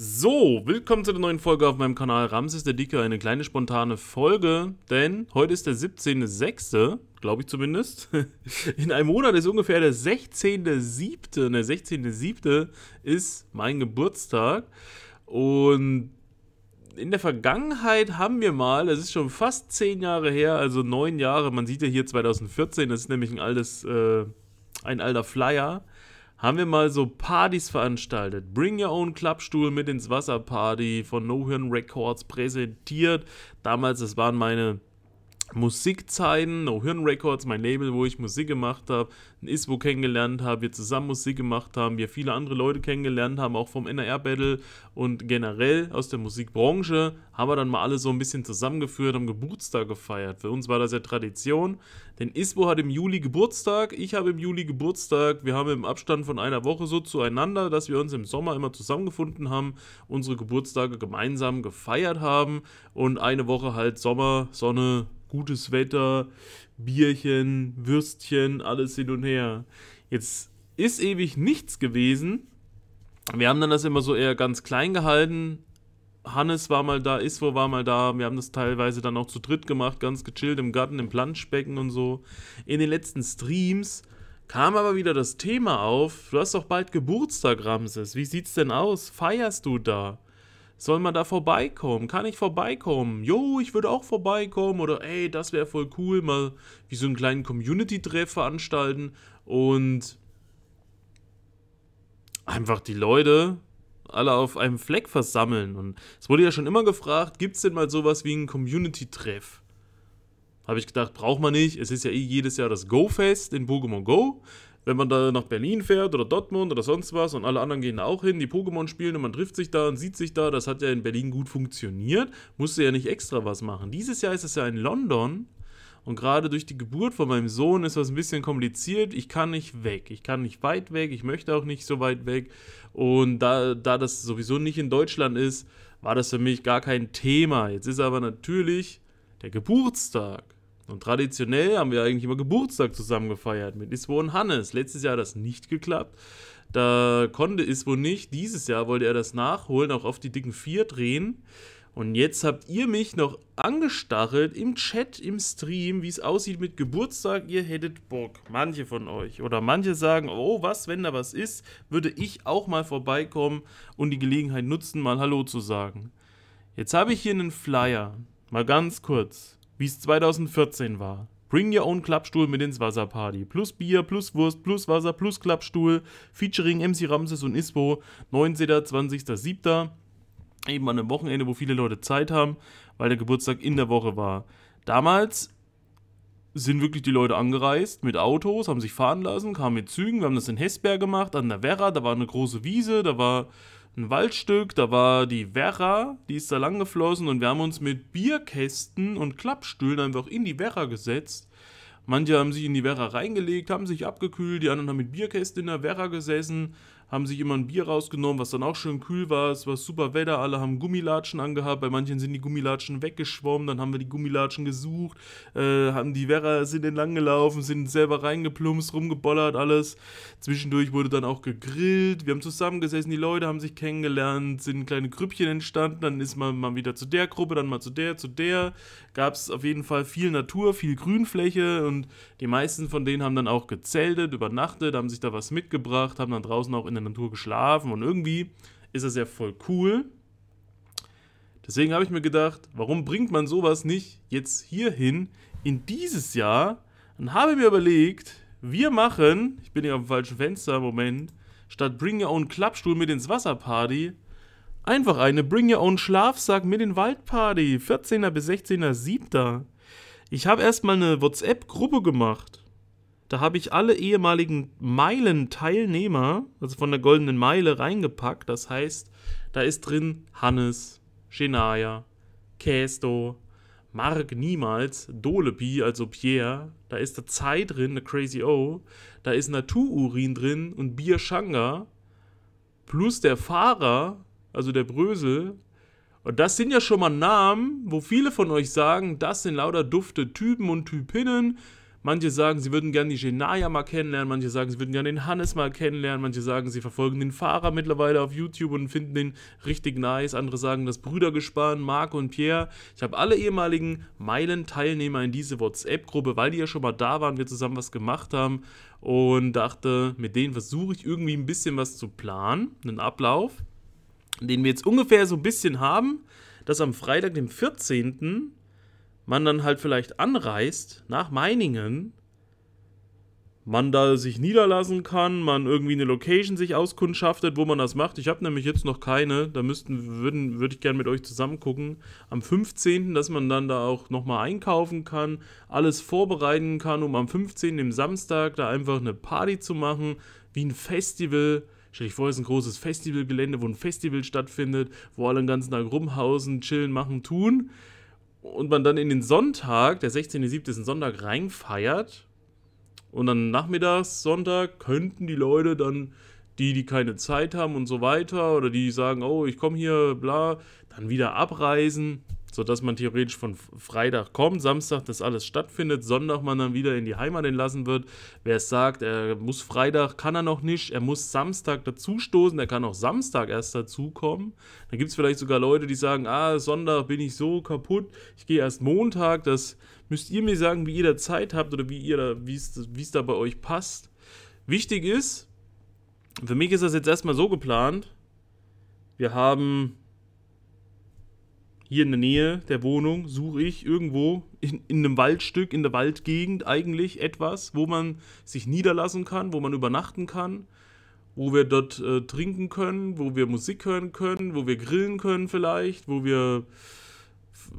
So, willkommen zu der neuen Folge auf meinem Kanal Ramses der Dicke. Eine kleine spontane Folge, denn heute ist der 17.06., glaube ich zumindest. In einem Monat ist ungefähr der 16.07. Der 16.07. ist mein Geburtstag. Und in der Vergangenheit haben wir mal, es ist schon fast 10 Jahre her, also 9 Jahre, man sieht ja hier 2014, das ist nämlich ein altes, äh, ein alter Flyer haben wir mal so Partys veranstaltet. Bring Your Own Klappstuhl mit ins Wasser Party von No Hirn Records präsentiert. Damals, das waren meine Musik zeigen, No Hirn Records, mein Label, wo ich Musik gemacht habe, ein Isbo kennengelernt habe, wir zusammen Musik gemacht haben, wir viele andere Leute kennengelernt haben, auch vom NR Battle und generell aus der Musikbranche, haben wir dann mal alle so ein bisschen zusammengeführt, haben Geburtstag gefeiert. Für uns war das ja Tradition, denn Isbo hat im Juli Geburtstag, ich habe im Juli Geburtstag, wir haben im Abstand von einer Woche so zueinander, dass wir uns im Sommer immer zusammengefunden haben, unsere Geburtstage gemeinsam gefeiert haben und eine Woche halt Sommer, Sonne, gutes Wetter, Bierchen, Würstchen, alles hin und her. Jetzt ist ewig nichts gewesen. Wir haben dann das immer so eher ganz klein gehalten. Hannes war mal da, Iswo war mal da. Wir haben das teilweise dann auch zu dritt gemacht, ganz gechillt im Garten, im Planschbecken und so. In den letzten Streams kam aber wieder das Thema auf: Du hast doch bald Geburtstag, Ramses. Wie sieht's denn aus? Feierst du da? Soll man da vorbeikommen? Kann ich vorbeikommen? Jo, ich würde auch vorbeikommen. Oder ey, das wäre voll cool, mal wie so einen kleinen Community-Treff veranstalten. Und einfach die Leute alle auf einem Fleck versammeln. Und es wurde ja schon immer gefragt, gibt es denn mal sowas wie einen Community-Treff? Habe ich gedacht, braucht man nicht. Es ist ja eh jedes Jahr das Go-Fest in Pokémon Go wenn man da nach Berlin fährt oder Dortmund oder sonst was und alle anderen gehen da auch hin, die Pokémon spielen und man trifft sich da und sieht sich da, das hat ja in Berlin gut funktioniert, musste ja nicht extra was machen. Dieses Jahr ist es ja in London und gerade durch die Geburt von meinem Sohn ist das ein bisschen kompliziert. Ich kann nicht weg. Ich kann nicht weit weg. Ich möchte auch nicht so weit weg. Und da, da das sowieso nicht in Deutschland ist, war das für mich gar kein Thema. Jetzt ist aber natürlich der Geburtstag und traditionell haben wir eigentlich immer Geburtstag zusammen gefeiert mit Iswo und Hannes. Letztes Jahr hat das nicht geklappt. Da konnte Iswo nicht. Dieses Jahr wollte er das nachholen, auch auf die dicken Vier drehen. Und jetzt habt ihr mich noch angestachelt im Chat, im Stream, wie es aussieht mit Geburtstag. Ihr hättet Bock, manche von euch. Oder manche sagen, oh, was, wenn da was ist, würde ich auch mal vorbeikommen und die Gelegenheit nutzen, mal Hallo zu sagen. Jetzt habe ich hier einen Flyer. Mal ganz kurz wie es 2014 war. Bring Your Own Klappstuhl mit ins Wasser Party. Plus Bier, plus Wurst, plus Wasser, plus Klappstuhl. Featuring MC Ramses und Ispo. 19.20.07. Eben an einem Wochenende, wo viele Leute Zeit haben, weil der Geburtstag in der Woche war. Damals sind wirklich die Leute angereist mit Autos, haben sich fahren lassen, kamen mit Zügen. Wir haben das in Hesberg gemacht, an der Werra. Da war eine große Wiese, da war ein Waldstück, da war die Werra, die ist da lang geflossen. Und wir haben uns mit Bierkästen und Klappstühlen einfach in die Werra gesetzt. Manche haben sich in die Werra reingelegt, haben sich abgekühlt, die anderen haben mit Bierkästen in der Werra gesessen, haben sich immer ein Bier rausgenommen, was dann auch schön kühl war. Es war super Wetter, alle haben Gummilatschen angehabt. Bei manchen sind die Gummilatschen weggeschwommen, dann haben wir die Gummilatschen gesucht, äh, haben die Werra sind entlang gelaufen, sind selber reingeplumpst, rumgebollert, alles. Zwischendurch wurde dann auch gegrillt. Wir haben zusammengesessen, die Leute haben sich kennengelernt, sind kleine Grüppchen entstanden. Dann ist man mal wieder zu der Gruppe, dann mal zu der, zu der. Gab es auf jeden Fall viel Natur, viel Grünfläche und die meisten von denen haben dann auch gezeltet, übernachtet, haben sich da was mitgebracht, haben dann draußen auch in der Natur geschlafen und irgendwie ist das ja voll cool. Deswegen habe ich mir gedacht, warum bringt man sowas nicht jetzt hierhin in dieses Jahr? Und habe mir überlegt, wir machen, ich bin hier auf dem falschen Fenster, im Moment, statt Bring Your Own Klappstuhl mit ins Wasser Party, einfach eine Bring Your Own Schlafsack mit in Wald Party, 14. bis 16.07. Ich habe erstmal eine WhatsApp-Gruppe gemacht. Da habe ich alle ehemaligen Meilenteilnehmer, also von der Goldenen Meile, reingepackt. Das heißt, da ist drin Hannes, Genaya, Kesto, Mark Niemals, Dolepi, also Pierre. Da ist der Zeit drin, der Crazy O. Da ist Natururin drin und Bier Shanga. Plus der Fahrer, also der Brösel, und das sind ja schon mal Namen, wo viele von euch sagen, das sind lauter dufte Typen und Typinnen, Manche sagen, sie würden gerne die Genaya mal kennenlernen, manche sagen, sie würden gerne den Hannes mal kennenlernen, manche sagen, sie verfolgen den Fahrer mittlerweile auf YouTube und finden den richtig nice, andere sagen das Brüdergespann, Marco und Pierre. Ich habe alle ehemaligen Meilen-Teilnehmer in diese WhatsApp-Gruppe, weil die ja schon mal da waren, wir zusammen was gemacht haben und dachte, mit denen versuche ich irgendwie ein bisschen was zu planen, einen Ablauf, den wir jetzt ungefähr so ein bisschen haben, dass am Freitag, dem 14 man dann halt vielleicht anreist nach Meiningen, man da sich niederlassen kann, man irgendwie eine Location sich auskundschaftet, wo man das macht. Ich habe nämlich jetzt noch keine, da müssten würden würde ich gerne mit euch zusammen gucken. Am 15., dass man dann da auch nochmal einkaufen kann, alles vorbereiten kann, um am 15., dem Samstag, da einfach eine Party zu machen, wie ein Festival. Stell dir vor, es ist ein großes Festivalgelände, wo ein Festival stattfindet, wo alle den ganzen Tag rumhausen, chillen, machen, tun und man dann in den Sonntag, der 16.07. ist ein Sonntag, reinfeiert und dann nachmittags, Sonntag, könnten die Leute dann, die, die keine Zeit haben und so weiter oder die sagen, oh, ich komme hier, bla, dann wieder abreisen sodass man theoretisch von Freitag kommt, Samstag das alles stattfindet, Sonntag man dann wieder in die Heimat entlassen wird. Wer es sagt, er muss Freitag, kann er noch nicht, er muss Samstag dazustoßen, er kann auch Samstag erst dazukommen. Dann gibt es vielleicht sogar Leute, die sagen, ah, Sonntag bin ich so kaputt, ich gehe erst Montag, das müsst ihr mir sagen, wie ihr da Zeit habt oder wie wie es da bei euch passt. Wichtig ist, für mich ist das jetzt erstmal so geplant, wir haben hier in der Nähe der Wohnung suche ich irgendwo in, in, einem Waldstück, in der Waldgegend eigentlich etwas, wo man sich niederlassen kann, wo man übernachten kann, wo wir dort äh, trinken können, wo wir Musik hören können, wo wir grillen können vielleicht, wo wir,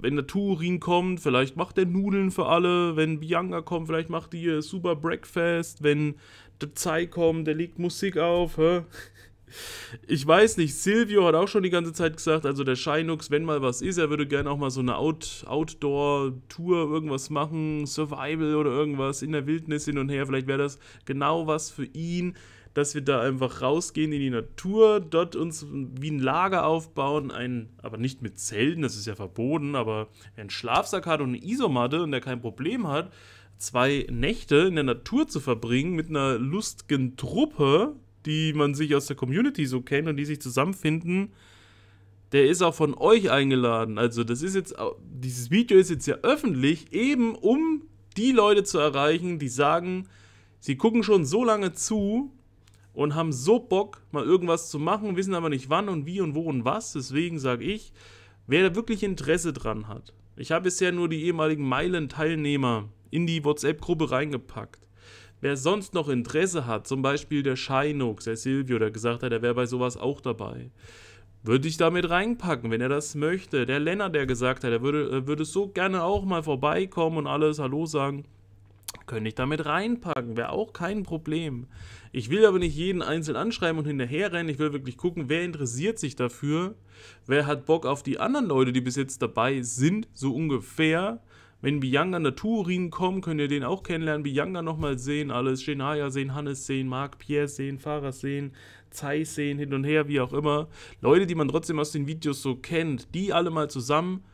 wenn der Turin kommt, vielleicht macht der Nudeln für alle, wenn Bianca kommt, vielleicht macht die Super Breakfast, wenn der Zei kommt, der legt Musik auf, hä? ich weiß nicht, Silvio hat auch schon die ganze Zeit gesagt, also der Scheinux, wenn mal was ist, er würde gerne auch mal so eine Out Outdoor-Tour irgendwas machen, Survival oder irgendwas in der Wildnis hin und her. Vielleicht wäre das genau was für ihn, dass wir da einfach rausgehen in die Natur, dort uns wie ein Lager aufbauen, ein, aber nicht mit Zelten, das ist ja verboten, aber wer einen Schlafsack hat und eine Isomatte und der kein Problem hat, zwei Nächte in der Natur zu verbringen mit einer lustigen Truppe, die man sich aus der Community so kennt und die sich zusammenfinden, der ist auch von euch eingeladen. Also das ist jetzt, dieses Video ist jetzt ja öffentlich, eben um die Leute zu erreichen, die sagen, sie gucken schon so lange zu und haben so Bock, mal irgendwas zu machen, wissen aber nicht wann und wie und wo und was. Deswegen sage ich, wer da wirklich Interesse dran hat. Ich habe bisher nur die ehemaligen Meilen-Teilnehmer in die WhatsApp-Gruppe reingepackt. Wer sonst noch Interesse hat, zum Beispiel der Scheinux, der Silvio, der gesagt hat, er wäre bei sowas auch dabei, würde ich damit reinpacken, wenn er das möchte. Der Lennart, der gesagt hat, er würde, würde so gerne auch mal vorbeikommen und alles Hallo sagen, könnte ich damit reinpacken, wäre auch kein Problem. Ich will aber nicht jeden einzeln anschreiben und hinterherrennen, ich will wirklich gucken, wer interessiert sich dafür, wer hat Bock auf die anderen Leute, die bis jetzt dabei sind, so ungefähr, wenn Bianca der Turin kommt, könnt ihr den auch kennenlernen. Bianca nochmal sehen, alles. Genaya sehen, Hannes sehen, Marc Pierre sehen, Faras sehen, Zai sehen, hin und her, wie auch immer. Leute, die man trotzdem aus den Videos so kennt, die alle mal zusammen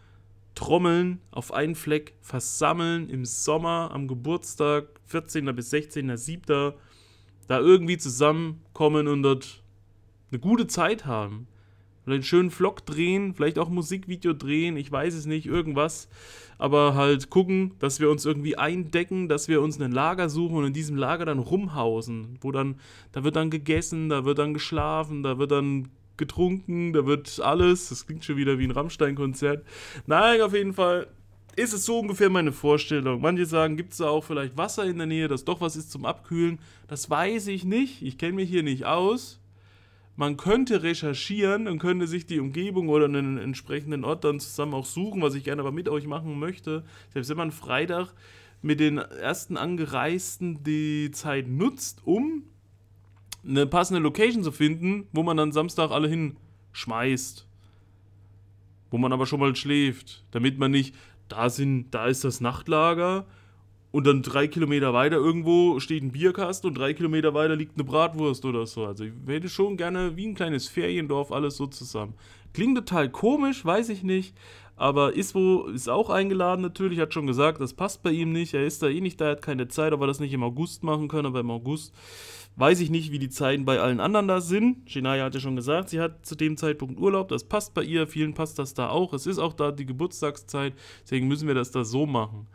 trommeln, auf einen Fleck versammeln im Sommer am Geburtstag, 14. bis 16.07. Da irgendwie zusammenkommen und dort eine gute Zeit haben oder einen schönen Vlog drehen, vielleicht auch ein Musikvideo drehen, ich weiß es nicht, irgendwas. Aber halt gucken, dass wir uns irgendwie eindecken, dass wir uns ein Lager suchen und in diesem Lager dann rumhausen, wo dann, da wird dann gegessen, da wird dann geschlafen, da wird dann getrunken, da wird alles. Das klingt schon wieder wie ein Rammstein-Konzert. Nein, auf jeden Fall ist es so ungefähr meine Vorstellung. Manche sagen, gibt es da auch vielleicht Wasser in der Nähe, dass doch was ist zum Abkühlen. Das weiß ich nicht. Ich kenne mich hier nicht aus man könnte recherchieren und könnte sich die Umgebung oder einen entsprechenden Ort dann zusammen auch suchen, was ich gerne aber mit euch machen möchte. Selbst wenn man Freitag mit den ersten Angereisten die Zeit nutzt, um eine passende Location zu finden, wo man dann Samstag alle hinschmeißt. Wo man aber schon mal schläft, damit man nicht, da sind, da ist das Nachtlager, und dann drei Kilometer weiter irgendwo steht ein Bierkasten und drei Kilometer weiter liegt eine Bratwurst oder so. Also ich hätte schon gerne wie ein kleines Feriendorf alles so zusammen. Klingt total komisch, weiß ich nicht. Aber Iswo ist auch eingeladen natürlich, hat schon gesagt, das passt bei ihm nicht. Er ist da eh nicht da, er hat keine Zeit, ob er das nicht im August machen kann. Aber im August weiß ich nicht, wie die Zeiten bei allen anderen da sind. Shinaya hatte schon gesagt, sie hat zu dem Zeitpunkt Urlaub, das passt bei ihr. Vielen passt das da auch. Es ist auch da die Geburtstagszeit, deswegen müssen wir das da so machen.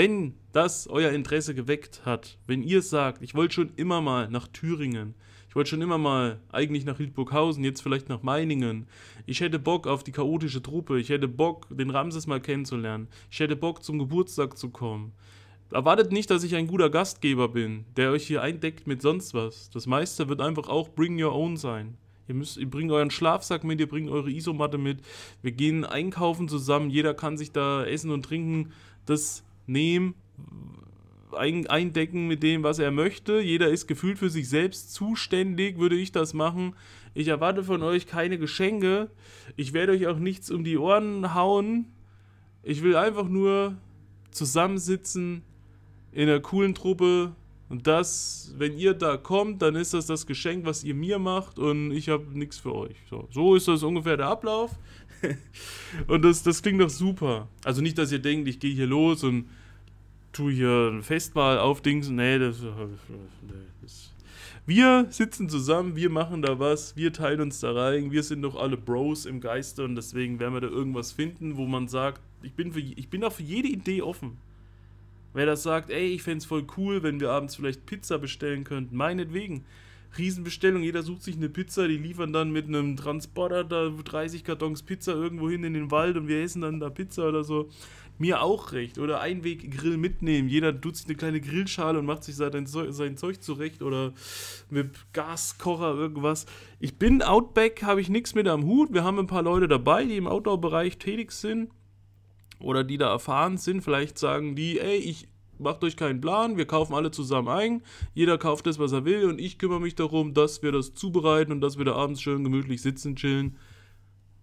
Wenn das euer Interesse geweckt hat, wenn ihr sagt, ich wollte schon immer mal nach Thüringen, ich wollte schon immer mal eigentlich nach Hildburghausen, jetzt vielleicht nach Meiningen. Ich hätte Bock auf die chaotische Truppe. Ich hätte Bock, den Ramses mal kennenzulernen. Ich hätte Bock, zum Geburtstag zu kommen. Erwartet nicht, dass ich ein guter Gastgeber bin, der euch hier eindeckt mit sonst was. Das meiste wird einfach auch Bring Your Own sein. Ihr, müsst, ihr bringt euren Schlafsack mit, ihr bringt eure Isomatte mit. Wir gehen einkaufen zusammen. Jeder kann sich da essen und trinken. Das nehmen, ein, eindecken mit dem, was er möchte. Jeder ist gefühlt für sich selbst zuständig, würde ich das machen. Ich erwarte von euch keine Geschenke. Ich werde euch auch nichts um die Ohren hauen. Ich will einfach nur zusammensitzen in einer coolen Truppe. Und das, wenn ihr da kommt, dann ist das das Geschenk, was ihr mir macht und ich habe nichts für euch. So, so ist das ungefähr der Ablauf. und das, das klingt doch super. Also nicht, dass ihr denkt, ich gehe hier los und tue hier ein Festmahl auf Dings. Nee, das, äh, äh, das. Wir sitzen zusammen, wir machen da was, wir teilen uns da rein, wir sind doch alle Bros im Geiste und deswegen werden wir da irgendwas finden, wo man sagt, ich bin, für, ich bin auch für jede Idee offen. Wer das sagt, ey, ich fände es voll cool, wenn wir abends vielleicht Pizza bestellen könnten, meinetwegen. Riesenbestellung, jeder sucht sich eine Pizza, die liefern dann mit einem Transporter da 30 Kartons Pizza irgendwo hin in den Wald und wir essen dann da Pizza oder so. Mir auch recht. Oder Einweggrill mitnehmen. Jeder tut sich eine kleine Grillschale und macht sich sein, sein Zeug zurecht oder mit Gaskocher irgendwas. Ich bin Outback, habe ich nichts mit am Hut. Wir haben ein paar Leute dabei, die im Outdoor-Bereich tätig sind oder die da erfahren sind. Vielleicht sagen die, ey, ich macht euch keinen Plan, wir kaufen alle zusammen ein, jeder kauft das, was er will und ich kümmere mich darum, dass wir das zubereiten und dass wir da abends schön gemütlich sitzen, chillen.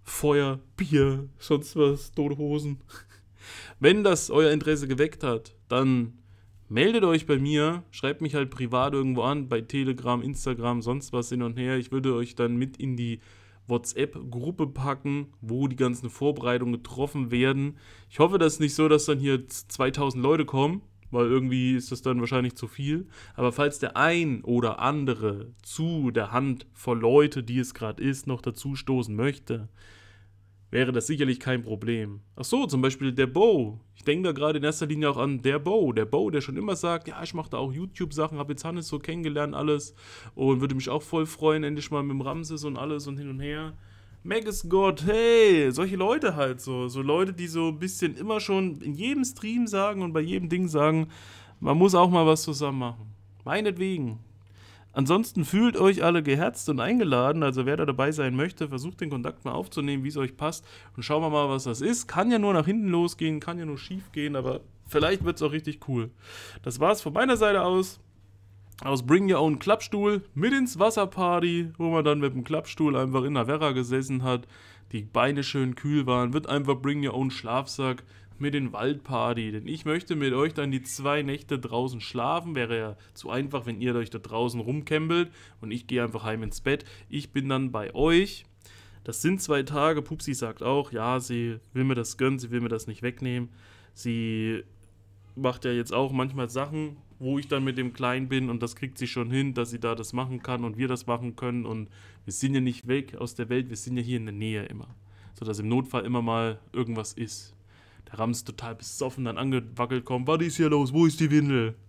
Feuer, Bier, sonst was, tote Hosen. Wenn das euer Interesse geweckt hat, dann meldet euch bei mir, schreibt mich halt privat irgendwo an, bei Telegram, Instagram, sonst was hin und her. Ich würde euch dann mit in die WhatsApp-Gruppe packen, wo die ganzen Vorbereitungen getroffen werden. Ich hoffe, das ist nicht so, dass dann hier 2000 Leute kommen weil irgendwie ist das dann wahrscheinlich zu viel. Aber falls der ein oder andere zu der Hand von Leute, die es gerade ist, noch dazu stoßen möchte, wäre das sicherlich kein Problem. Ach so, zum Beispiel der Bo. Ich denke da gerade in erster Linie auch an der Bo. Der Bo, der schon immer sagt, ja, ich mache da auch YouTube-Sachen, habe jetzt Hannes so kennengelernt, alles. Und würde mich auch voll freuen, endlich mal mit dem Ramses und alles und hin und her. Meg is God, hey, solche Leute halt so. So Leute, die so ein bisschen immer schon in jedem Stream sagen und bei jedem Ding sagen, man muss auch mal was zusammen machen. Meinetwegen. Ansonsten fühlt euch alle geherzt und eingeladen. Also wer da dabei sein möchte, versucht den Kontakt mal aufzunehmen, wie es euch passt. Und schauen wir mal, was das ist. Kann ja nur nach hinten losgehen, kann ja nur schief gehen, aber vielleicht wird es auch richtig cool. Das war's von meiner Seite aus aus Bring Your Own Klappstuhl mit ins Wasserparty, wo man dann mit dem Klappstuhl einfach in der Werra gesessen hat, die Beine schön kühl waren, wird einfach Bring Your Own Schlafsack mit den Waldparty, denn ich möchte mit euch dann die zwei Nächte draußen schlafen, wäre ja zu einfach, wenn ihr euch da draußen rumkämpelt und ich gehe einfach heim ins Bett, ich bin dann bei euch, das sind zwei Tage, Pupsi sagt auch, ja, sie will mir das gönnen, sie will mir das nicht wegnehmen, sie macht ja jetzt auch manchmal Sachen, wo ich dann mit dem Kleinen bin und das kriegt sie schon hin, dass sie da das machen kann und wir das machen können und wir sind ja nicht weg aus der Welt, wir sind ja hier in der Nähe immer, sodass im Notfall immer mal irgendwas ist. Der Rams total besoffen dann angewackelt kommt, was ist hier los, wo ist die Windel?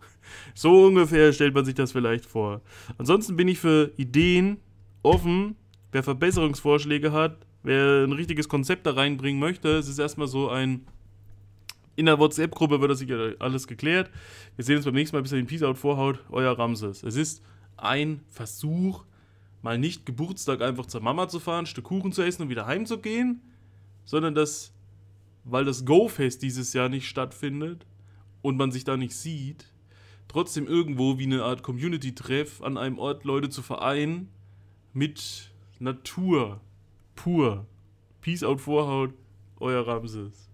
So ungefähr stellt man sich das vielleicht vor. Ansonsten bin ich für Ideen offen, wer Verbesserungsvorschläge hat, wer ein richtiges Konzept da reinbringen möchte, es ist erstmal so ein in der WhatsApp-Gruppe wird das sicher alles geklärt. Wir sehen uns beim nächsten Mal. Bis dahin, Peace out, Vorhaut, euer Ramses. Es ist ein Versuch, mal nicht Geburtstag einfach zur Mama zu fahren, ein Stück Kuchen zu essen und wieder heimzugehen, sondern dass, weil das Go-Fest dieses Jahr nicht stattfindet und man sich da nicht sieht, trotzdem irgendwo wie eine Art Community-Treff an einem Ort Leute zu vereinen mit Natur pur. Peace out Vorhaut, euer Ramses.